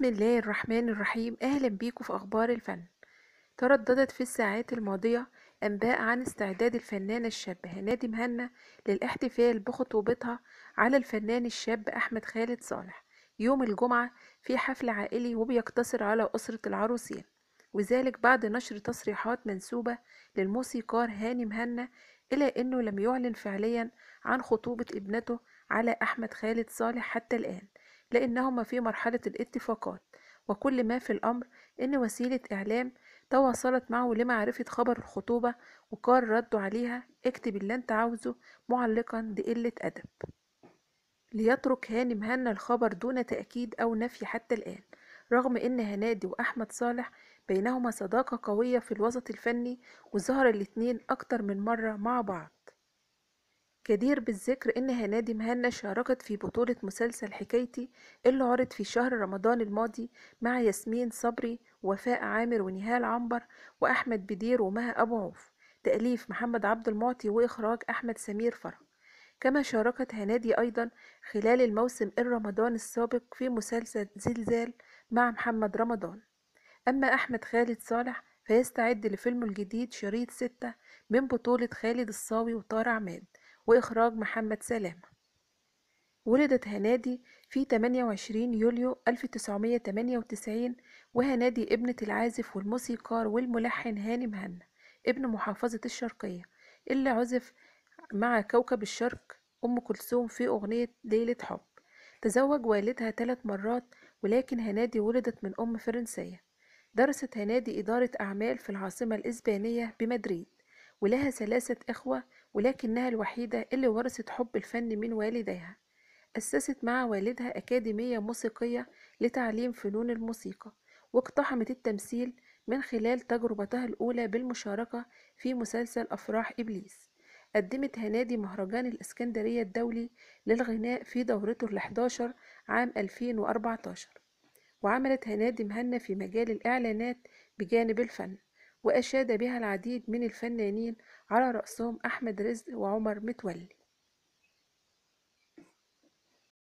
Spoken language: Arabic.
بسم الله الرحمن الرحيم أهلا بيكم في أخبار الفن ترددت في الساعات الماضية أنباء عن استعداد الفنانة الشابة هنادي مهنا للاحتفال بخطوبتها على الفنان الشاب أحمد خالد صالح يوم الجمعة في حفل عائلي وبيقتصر على أسرة العروسين وذلك بعد نشر تصريحات منسوبة للموسيقار هاني مهنا إلى أنه لم يعلن فعليا عن خطوبة ابنته على أحمد خالد صالح حتى الآن لأنهما في مرحلة الاتفاقات وكل ما في الأمر إن وسيلة إعلام تواصلت معه لمعرفة خبر الخطوبة وقال رد عليها اكتب اللي انت عاوزه معلقا بقلة أدب ليترك هاني مهنا الخبر دون تأكيد أو نفي حتى الآن رغم إن هنادي وأحمد صالح بينهما صداقة قوية في الوسط الفني وظهر الاتنين أكتر من مرة مع بعض جدير بالذكر إن هنادي مهنا شاركت في بطولة مسلسل حكايتي اللي عرض في شهر رمضان الماضي مع ياسمين صبري وفاء عامر ونهال عنبر وأحمد بدير ومها أبو عوف تأليف محمد عبد المعطي وإخراج أحمد سمير فرج كما شاركت هنادي أيضا خلال الموسم الرمضان السابق في مسلسل زلزال مع محمد رمضان أما أحمد خالد صالح فيستعد لفيلمه الجديد شريط ستة من بطولة خالد الصاوي وطار عماد وإخراج محمد سلامة ولدت هنادي في 28 يوليو 1998 وهنادي ابنة العازف والموسيقار والملحن هاني مهنا ابن محافظة الشرقية اللي عزف مع كوكب الشرق أم كلثوم في أغنية ليلة حب تزوج والدها ثلاث مرات ولكن هنادي ولدت من أم فرنسية درست هنادي إدارة أعمال في العاصمة الإسبانية بمدريد ولها ثلاثة إخوة ولكنها الوحيدة اللي ورثت حب الفن من والديها أسست مع والدها أكاديمية موسيقية لتعليم فنون الموسيقى واقتحمت التمثيل من خلال تجربتها الأولى بالمشاركة في مسلسل أفراح إبليس قدمت هنادي مهرجان الإسكندرية الدولي للغناء في دورته ال11 عام 2014 وعملت هنادي مهنا في مجال الإعلانات بجانب الفن وأشاد بها العديد من الفنانين على رأسهم أحمد رزق وعمر متولي